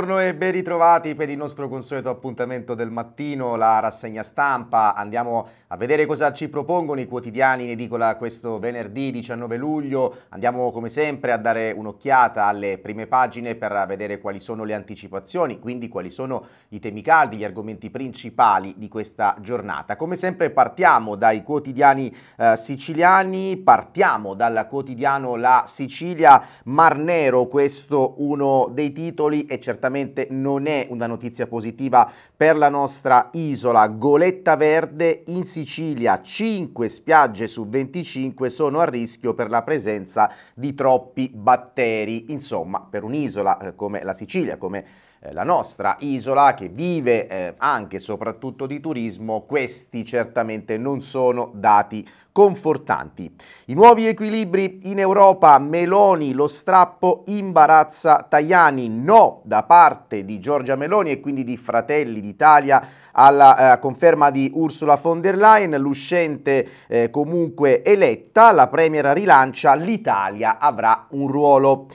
Buongiorno e ben ritrovati per il nostro consueto appuntamento del mattino, la rassegna stampa. Andiamo a vedere cosa ci propongono i quotidiani in edicola questo venerdì 19 luglio. Andiamo come sempre a dare un'occhiata alle prime pagine per vedere quali sono le anticipazioni, quindi quali sono i temi caldi, gli argomenti principali di questa giornata. Come sempre partiamo dai quotidiani eh, siciliani, partiamo dal quotidiano La Sicilia Mar Nero, questo uno dei titoli e certamente certamente non è una notizia positiva per la nostra isola. Goletta Verde in Sicilia, 5 spiagge su 25 sono a rischio per la presenza di troppi batteri. Insomma, per un'isola eh, come la Sicilia, come eh, la nostra isola che vive eh, anche e soprattutto di turismo, questi certamente non sono dati confortanti. I nuovi equilibri in Europa, Meloni, lo strappo imbarazza Tajani, no da parte di Giorgia Meloni e quindi di Fratelli d'Italia alla eh, conferma di Ursula von der Leyen, l'uscente eh, comunque eletta, la premiera rilancia, l'Italia avrà un ruolo.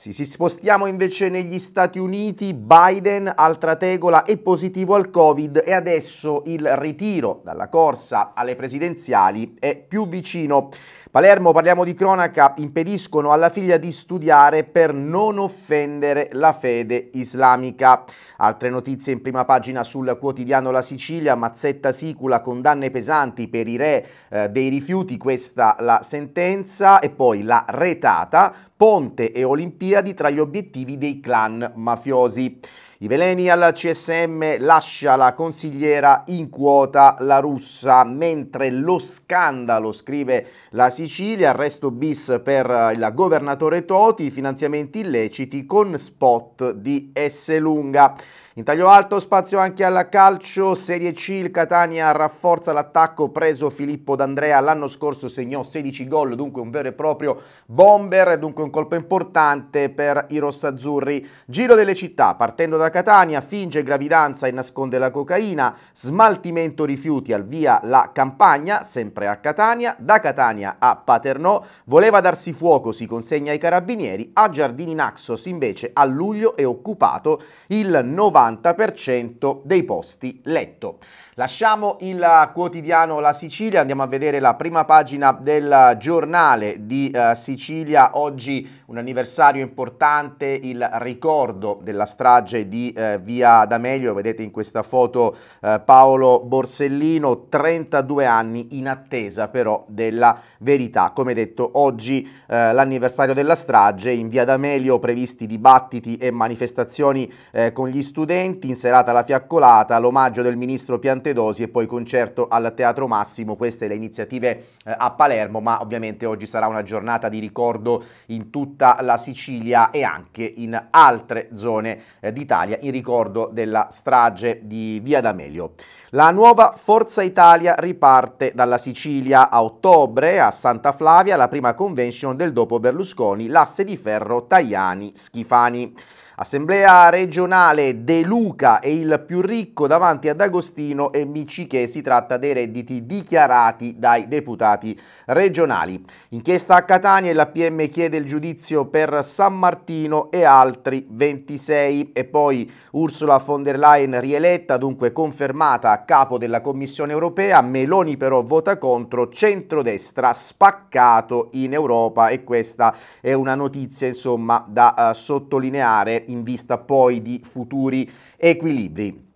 Sì, si spostiamo invece negli Stati Uniti, Biden altra tegola è positivo al Covid e adesso il ritiro dalla corsa alle presidenziali è più vicino. Palermo, parliamo di cronaca, impediscono alla figlia di studiare per non offendere la fede islamica. Altre notizie in prima pagina sul quotidiano La Sicilia, Mazzetta Sicula, condanne pesanti per i re eh, dei rifiuti, questa la sentenza, e poi la retata, Ponte e Olimpiadi tra gli obiettivi dei clan mafiosi. I veleni al CSM lascia la consigliera in quota la russa, mentre lo scandalo, scrive la Sicilia, arresto bis per eh, il governatore Toti, finanziamenti illeciti con spot di S lunga. In taglio alto spazio anche alla calcio, Serie C, il Catania rafforza l'attacco preso Filippo D'Andrea, l'anno scorso segnò 16 gol, dunque un vero e proprio bomber, dunque un colpo importante per i rossazzurri. Giro delle città, partendo da Catania, finge gravidanza e nasconde la cocaina, smaltimento rifiuti al via la campagna, sempre a Catania, da Catania a Paternò, voleva darsi fuoco, si consegna ai carabinieri, a Giardini Naxos invece a luglio è occupato il 90 90% dei posti letto. Lasciamo il quotidiano La Sicilia, andiamo a vedere la prima pagina del giornale di uh, Sicilia. Oggi un anniversario importante, il ricordo della strage di uh, Via D'Amelio. Vedete in questa foto uh, Paolo Borsellino, 32 anni in attesa però della verità. Come detto, oggi l'anniversario della strage, in Via D'Amelio previsti dibattiti e manifestazioni con gli studenti 20, in serata la fiaccolata, l'omaggio del ministro Piantedosi e poi concerto al Teatro Massimo, queste le iniziative eh, a Palermo, ma ovviamente oggi sarà una giornata di ricordo in tutta la Sicilia e anche in altre zone eh, d'Italia, in ricordo della strage di Via D'Amelio. La nuova Forza Italia riparte dalla Sicilia a ottobre a Santa Flavia, la prima convention del dopo Berlusconi, l'asse di ferro Tajani-Schifani. Assemblea regionale De Luca è il più ricco davanti ad Agostino e Miciche, si tratta dei redditi dichiarati dai deputati regionali. Inchiesta a Catania, la PM chiede il giudizio per San Martino e altri 26 e poi Ursula von der Leyen rieletta, dunque confermata a capo della Commissione europea, Meloni però vota contro, centrodestra spaccato in Europa e questa è una notizia insomma da uh, sottolineare in vista poi di futuri equilibri.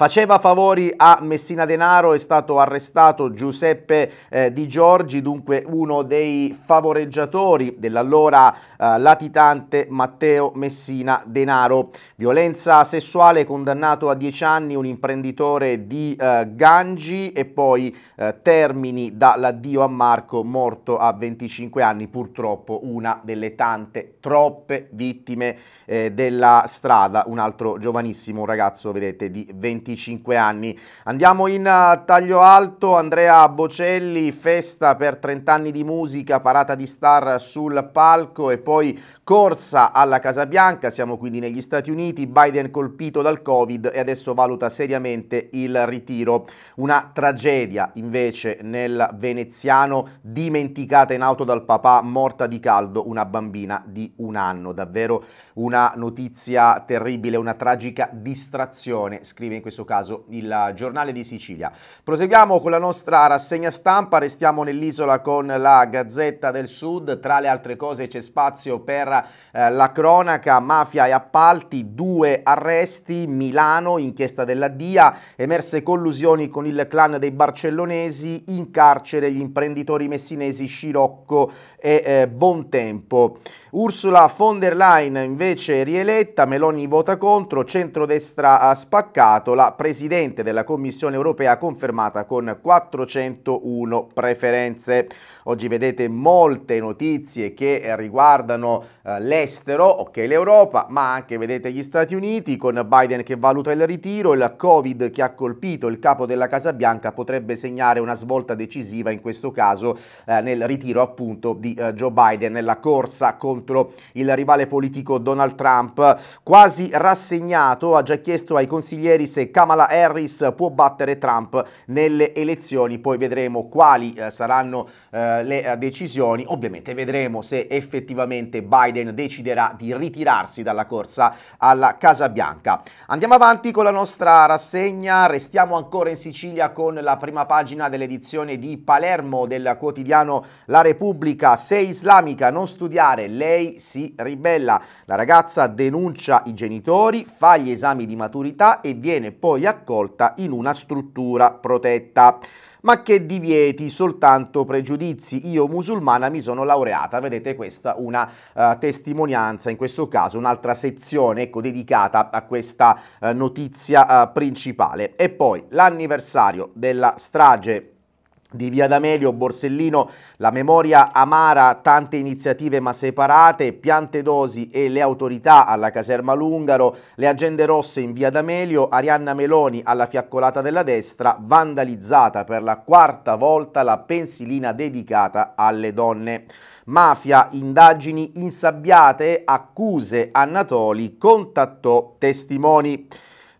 Faceva favori a Messina Denaro, è stato arrestato Giuseppe eh, Di Giorgi, dunque uno dei favoreggiatori dell'allora eh, latitante Matteo Messina Denaro. Violenza sessuale condannato a dieci anni un imprenditore di eh, Gangi e poi eh, Termini dall'addio a Marco, morto a 25 anni, purtroppo una delle tante, troppe vittime eh, della strada. Un altro giovanissimo ragazzo, vedete, di 20 25 anni. Andiamo in eh, taglio alto, Andrea Bocelli, festa per 30 anni di musica, parata di star sul palco e poi corsa alla Casa Bianca, siamo quindi negli Stati Uniti, Biden colpito dal Covid e adesso valuta seriamente il ritiro. Una tragedia invece nel veneziano, dimenticata in auto dal papà, morta di caldo, una bambina di un anno, davvero una notizia terribile, una tragica distrazione, scrive in questo questo caso il giornale di Sicilia. Proseguiamo con la nostra rassegna stampa, restiamo nell'isola con la Gazzetta del Sud, tra le altre cose c'è spazio per eh, la cronaca, mafia e appalti, due arresti, Milano, inchiesta della DIA, emerse collusioni con il clan dei barcellonesi, in carcere gli imprenditori messinesi Scirocco e eh, Bontempo. Ursula von der Leyen invece rieletta, Meloni vota contro, centrodestra ha spaccato, la Presidente della Commissione europea confermata con 401 preferenze. Oggi vedete molte notizie che riguardano eh, l'estero, ok l'Europa, ma anche vedete gli Stati Uniti con Biden che valuta il ritiro, il Covid che ha colpito il capo della Casa Bianca potrebbe segnare una svolta decisiva in questo caso eh, nel ritiro appunto di eh, Joe Biden nella corsa contro il rivale politico Donald Trump. Quasi rassegnato ha già chiesto ai consiglieri se Kamala Harris può battere Trump nelle elezioni, poi vedremo quali eh, saranno eh, le eh, decisioni, ovviamente vedremo se effettivamente Biden deciderà di ritirarsi dalla corsa alla Casa Bianca. Andiamo avanti con la nostra rassegna, restiamo ancora in Sicilia con la prima pagina dell'edizione di Palermo del quotidiano La Repubblica, se islamica, non studiare, lei si ribella. La ragazza denuncia i genitori, fa gli esami di maturità e viene poi accolta in una struttura protetta ma che divieti soltanto pregiudizi. Io musulmana mi sono laureata, vedete questa una uh, testimonianza, in questo caso un'altra sezione ecco, dedicata a questa uh, notizia uh, principale. E poi l'anniversario della strage di Via D'Amelio, Borsellino, La memoria amara, tante iniziative ma separate, Piante dosi e le autorità alla caserma Lungaro, le agende rosse in Via D'Amelio, Arianna Meloni alla fiaccolata della destra, vandalizzata per la quarta volta la pensilina dedicata alle donne. Mafia, indagini insabbiate, accuse, Annatoli contattò testimoni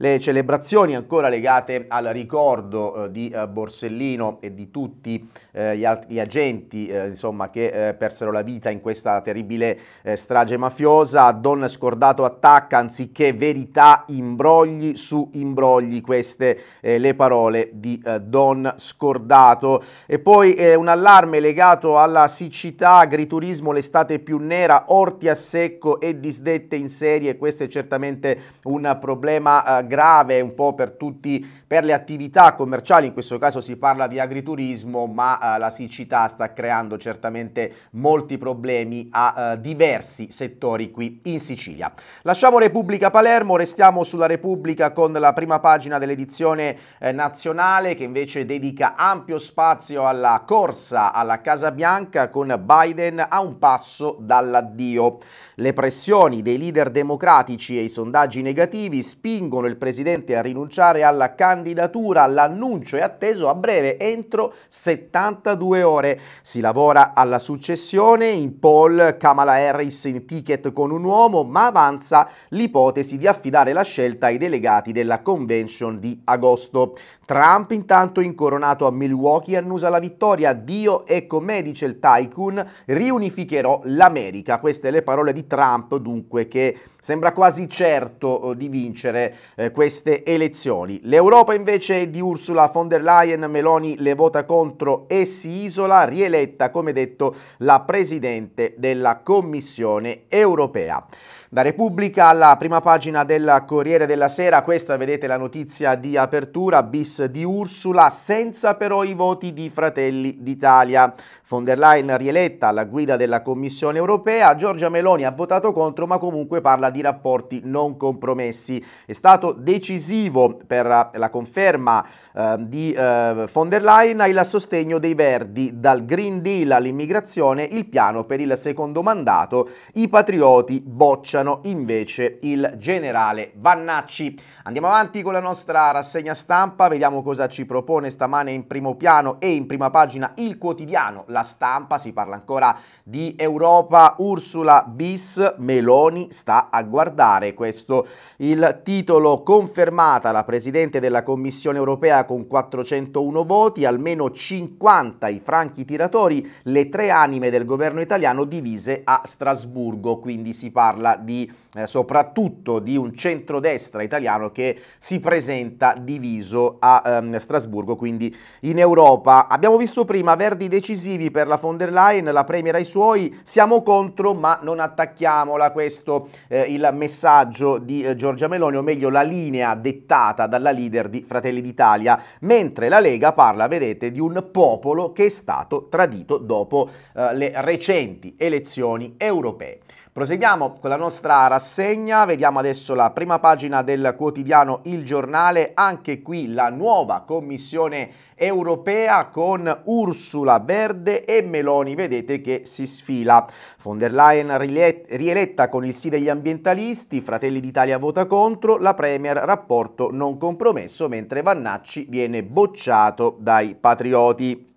le celebrazioni ancora legate al ricordo eh, di eh, Borsellino e di tutti eh, gli, gli, agenti eh, insomma, che eh, persero la vita in questa terribile strage mafiosa. Don Scordato attacca anziché verità, imbrogli su imbrogli, queste le parole di Don Scordato. E poi un allarme legato alla siccità, agriturismo, l'estate più nera, orti a secco e disdette in serie, questo è certamente un problema grave grave un po' per tutti, per le attività commerciali, in questo caso si parla di agriturismo, ma eh, la siccità sta creando certamente molti problemi a eh, diversi settori qui in Sicilia. Lasciamo Repubblica Palermo, restiamo sulla Repubblica con la prima pagina dell'edizione eh, nazionale che invece dedica ampio spazio alla corsa alla Casa Bianca con Biden a un passo dall'addio. Le pressioni dei leader democratici e i sondaggi negativi spingono il Presidente a rinunciare alla candidatura. L'annuncio è atteso a breve, entro 72 ore. Si lavora alla successione, in poll Kamala Harris in ticket con un uomo, ma avanza l'ipotesi di affidare la scelta ai delegati della convention di agosto. Trump intanto incoronato a Milwaukee annusa la vittoria, Dio e me, dice il tycoon, riunificherò l'America. Queste le parole di Trump dunque che sembra quasi certo eh, di vincere eh, queste elezioni. L'Europa invece è di Ursula von der Leyen, Meloni le vota contro e si isola, rieletta come detto la Presidente della Commissione europea. Da Repubblica alla prima pagina del Corriere della Sera, questa vedete la notizia di apertura, bis di Ursula, senza però i voti di Fratelli d'Italia. Von der Leyen rieletta alla guida della Commissione europea, Giorgia Meloni ha votato contro ma comunque parla di rapporti non compromessi. È stato decisivo per la conferma eh, di eh, von der Leyen il sostegno dei Verdi, dal Green Deal all'immigrazione, il piano per il secondo mandato, i patrioti boccia denunciano invece il generale Vannacci. Andiamo avanti con la nostra rassegna stampa, vediamo cosa ci propone stamane in primo piano e in prima pagina il quotidiano La Stampa, si parla ancora di Europa, Ursula bis, Meloni sta a guardare, questo il titolo confermata la Presidente della Commissione Europea con 401 voti, almeno 50 i franchi tiratori, le tre anime del governo italiano divise a Strasburgo, quindi si parla di di, eh, soprattutto di un centrodestra italiano che si presenta diviso a ehm, Strasburgo, quindi in Europa. Abbiamo visto prima Verdi decisivi per la von der Leyen, la Premier ai suoi, siamo contro ma non attacchiamola, questo eh, il messaggio di eh, Giorgia Meloni, o meglio la linea dettata dalla leader di Fratelli d'Italia, mentre la Lega parla, vedete, di un popolo che è stato tradito dopo eh, le recenti elezioni europee. Proseguiamo con la nostra rassegna, vediamo adesso la prima pagina del quotidiano Il Giornale, anche qui la nuova Commissione europea con Ursula Verde e Meloni, vedete che si sfila. Von der Leyen rieletta con il sì degli ambientalisti, Fratelli d'Italia vota contro, la Premier rapporto non compromesso mentre Vannacci viene bocciato dai patrioti.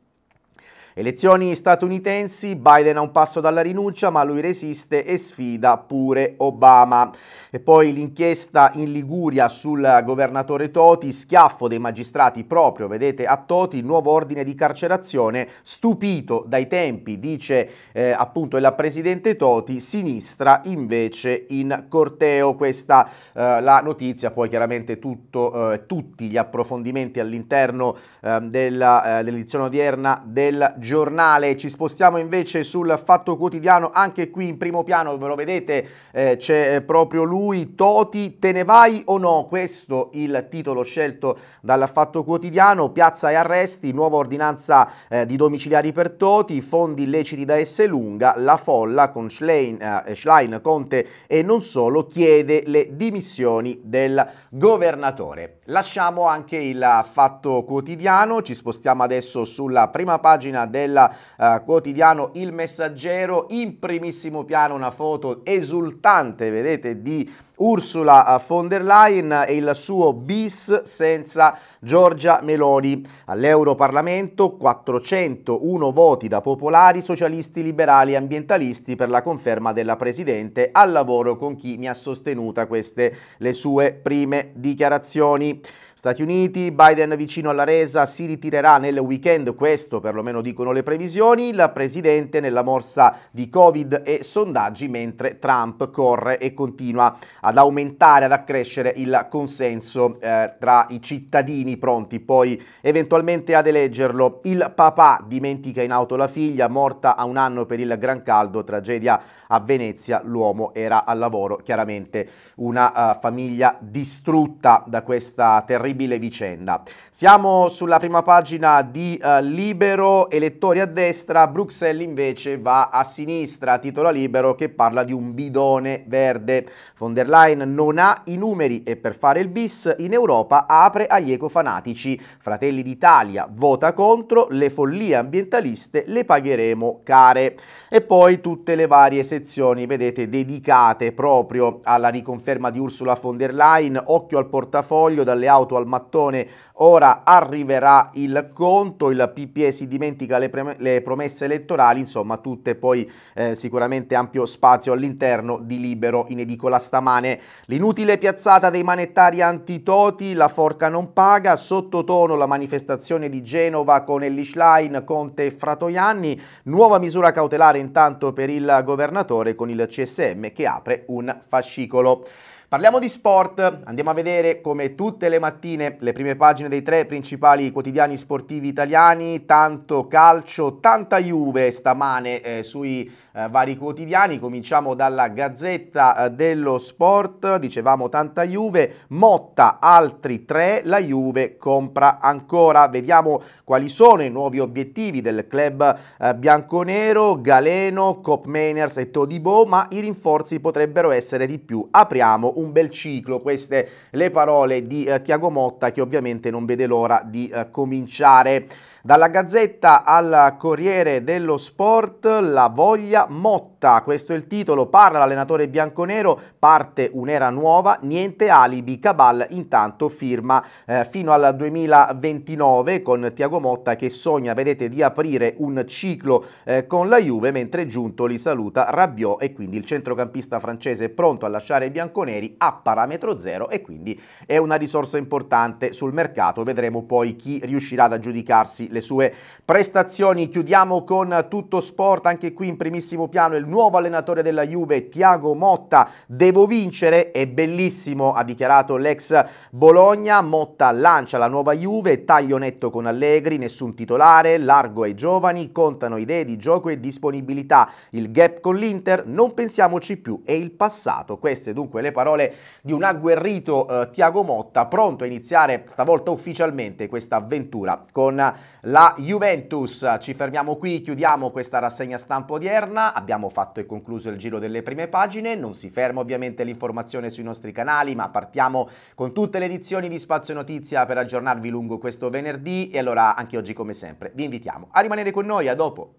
Elezioni statunitensi, Biden a un passo dalla rinuncia, ma lui resiste e sfida pure Obama. E poi l'inchiesta in Liguria sul governatore Toti, schiaffo dei magistrati proprio, vedete, a Toti, nuovo ordine di carcerazione, stupito dai tempi, dice eh, appunto la Presidente Toti, sinistra invece in corteo. Questa eh, la notizia, poi chiaramente tutto, eh, tutti gli approfondimenti all'interno ehm, eh, dell'edizione odierna del giornale. Ci spostiamo invece sul Fatto Quotidiano, anche qui in primo piano, ve lo vedete, eh, c'è eh, proprio lui, Toti, te ne vai o no? Questo il titolo scelto dal Fatto Quotidiano, piazza e arresti, nuova ordinanza eh, di domiciliari per Toti, fondi illeciti da S. Lunga, la folla con Schlein, eh, eh, Schlein, Conte e non solo chiede le dimissioni del governatore. Lasciamo anche il Fatto Quotidiano, ci spostiamo adesso sulla prima pagina del uh, eh, quotidiano Il Messaggero, in primissimo piano una foto esultante, vedete, di Ursula eh, von der Leyen e il suo bis senza Giorgia Meloni. All'Europarlamento 401 voti da popolari, socialisti, liberali e ambientalisti per la conferma della Presidente al lavoro con chi mi ha sostenuta queste le sue prime dichiarazioni. Stati Uniti, Biden vicino alla resa, si ritirerà nel weekend, questo perlomeno dicono le previsioni, il presidente nella morsa di Covid e sondaggi, mentre Trump corre e continua ad aumentare, ad accrescere il consenso eh, tra i cittadini pronti poi eventualmente ad eleggerlo. Il papà dimentica in auto la figlia, morta a un anno per il gran caldo, tragedia a Venezia, l'uomo era al lavoro, chiaramente una uh, famiglia distrutta da questa terribile terribile vicenda. Siamo sulla prima pagina di eh, Libero, elettori a destra, Bruxelles invece va a sinistra, titola Libero che parla di un bidone verde. Von der Leyen non ha i numeri e per fare il bis in Europa apre agli ecofanatici. Fratelli d'Italia vota contro, le follie ambientaliste le pagheremo care. E poi tutte le varie sezioni, vedete, dedicate proprio alla riconferma di Ursula von der Leyen, occhio al portafoglio, dalle auto al al mattone, ora arriverà il conto, il PPE si dimentica le, le promesse elettorali, insomma tutte poi eh, sicuramente ampio spazio all'interno di Libero in edicola stamane. L'inutile piazzata dei manettari antitoti, la forca non paga, sottotono la manifestazione di Genova con Ellie Schlein, Conte e Fratoianni, nuova misura cautelare intanto per il governatore con il CSM che apre un fascicolo. Parliamo di sport, andiamo a vedere come tutte le mattine le prime pagine dei tre principali quotidiani sportivi italiani, tanto calcio, tanta Juve stamane eh, sui eh, vari quotidiani, cominciamo dalla Gazzetta eh, dello Sport, dicevamo tanta Juve, Motta altri tre, la Juve compra ancora, vediamo quali sono i nuovi obiettivi del club eh, bianconero, Galeno, Copmeners e Todibo, ma i rinforzi potrebbero essere di più, apriamo un un bel ciclo, queste le parole di eh, Tiago Motta che ovviamente non vede l'ora di eh, cominciare. Dalla Gazzetta al Corriere dello Sport, la voglia motta, questo è il titolo, parla l'allenatore bianconero, parte un'era nuova, niente alibi, Cabal intanto firma eh, fino al 2029 con Tiago Motta che sogna, vedete, di aprire un ciclo eh, con la Juve, mentre Giunto li saluta Rabiot e quindi il centrocampista francese è pronto a lasciare i bianconeri a parametro zero e quindi è una risorsa importante sul mercato, vedremo poi chi riuscirà ad aggiudicarsi le sue prestazioni. Chiudiamo con tutto sport, anche qui in primissimo piano il nuovo allenatore della Juve, Tiago Motta. Devo vincere, è bellissimo, ha dichiarato l'ex Bologna. Motta lancia la nuova Juve, taglio netto con Allegri, nessun titolare, largo ai giovani, contano idee di gioco e disponibilità. Il gap con l'Inter, non pensiamoci più, è il passato. Queste dunque le parole di un agguerrito eh, Tiago Motta, pronto a iniziare stavolta ufficialmente questa avventura con la Juventus. Ci fermiamo qui, chiudiamo questa rassegna stampa odierna, abbiamo fatto e concluso il giro delle prime pagine, non si ferma ovviamente l'informazione sui nostri canali, ma partiamo con tutte le edizioni di Spazio Notizia per aggiornarvi lungo questo venerdì e allora anche oggi come sempre vi invitiamo a rimanere con noi, a dopo!